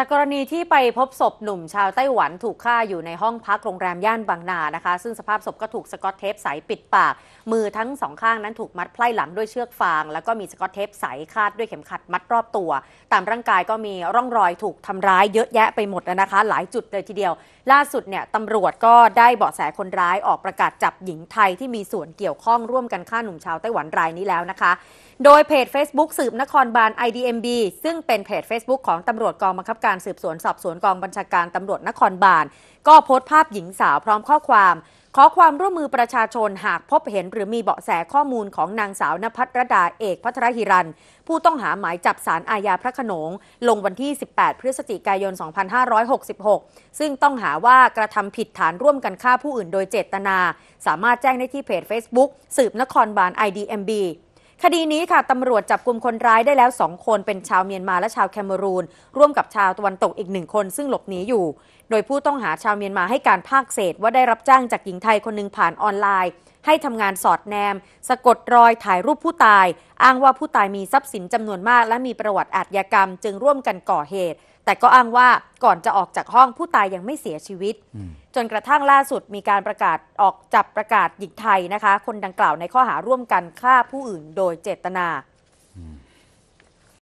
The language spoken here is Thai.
จากกรณีที่ไปพบศพหนุ่มชาวไต้หวันถูกฆ่าอยู่ในห้องพักโรงแรมย่านบางนานะคะ ซึ่งสภาพศพก็ถูกสกอตเทปใสปิดปาก มือทั้งสองข้างนั้นถูกมัดไพล่หลังด้วยเชือกฟาง แล้วก็มีสกอตเทปใสคาดด้วยเข็มขัดมัดรอบตัว ตามร่างกายก็มีร่องรอยถูก ทำร้ายเยอะแยะไปหมดนะคะ หลายจุดเลยทีเดียว ล่าสุดเนี่ยตำรวจก็ได้เบาะแสคนร้ายออกประกาศจับหญิงไทยที่มีส่วนเกี่ยวข้องร่วมกันฆ่าหนุ่มชาวไต้หวันรายนี้แล้วนะคะ โดยเพจ Facebook สืบนครบาล IDMB ซึ่งเป็นเพจ Facebook ของตำรวจกองบังคับการการสืบสวนสอบสวนกองบัญชาการตำรวจนครบาล ก็โพสต์ภาพหญิงสาวพร้อมข้อความ ขอความร่วมมือประชาชนหากพบเห็นหรือมีเบาะแสข้อมูลของนางสาวนภัทรดาเอกพัทรหิรัน ผู้ต้องหาหมายจับสารอาญาพระขนง ลงวันที่ 18 พฤศจิกายน 2566 ซึ่งต้องหาว่ากระทำผิดฐานร่วมกันฆ่าผู้อื่นโดยเจตนา สามารถแจ้งได้ที่เพจ Facebook สืบนครบาล IDMB คดีนี้ค่ะ ตำรวจจับกลุ่มคนร้ายได้แล้ว 2 คนเป็นชาวเมียนมาและชาวแคเมรูน ร่วมกับชาวตะวันตกอีกหนึ่งคนซึ่งหลบหนีอยู่โดยผู้ต้องหาชาวเมียนมาให้การภาคเศษว่าได้รับจ้างจากหญิงไทยคนหนึ่งผ่านออนไลน์ ให้ทำงานสอดแนม สะกดรอยถ่ายรูปผู้ตาย อ้างว่าผู้ตายมีทรัพย์สินจำนวนมากและมีประวัติอาชญากรรม จึงร่วมกันก่อเหตุ แต่ก็อ้างว่าก่อนจะออกจากห้องผู้ตายยังไม่เสียชีวิต จนกระทั่งล่าสุดมีการประกาศออกจับประกาศหญิงไทยนะคะ คนดังกล่าวในข้อหาร่วมกันฆ่าผู้อื่นโดยเจตนา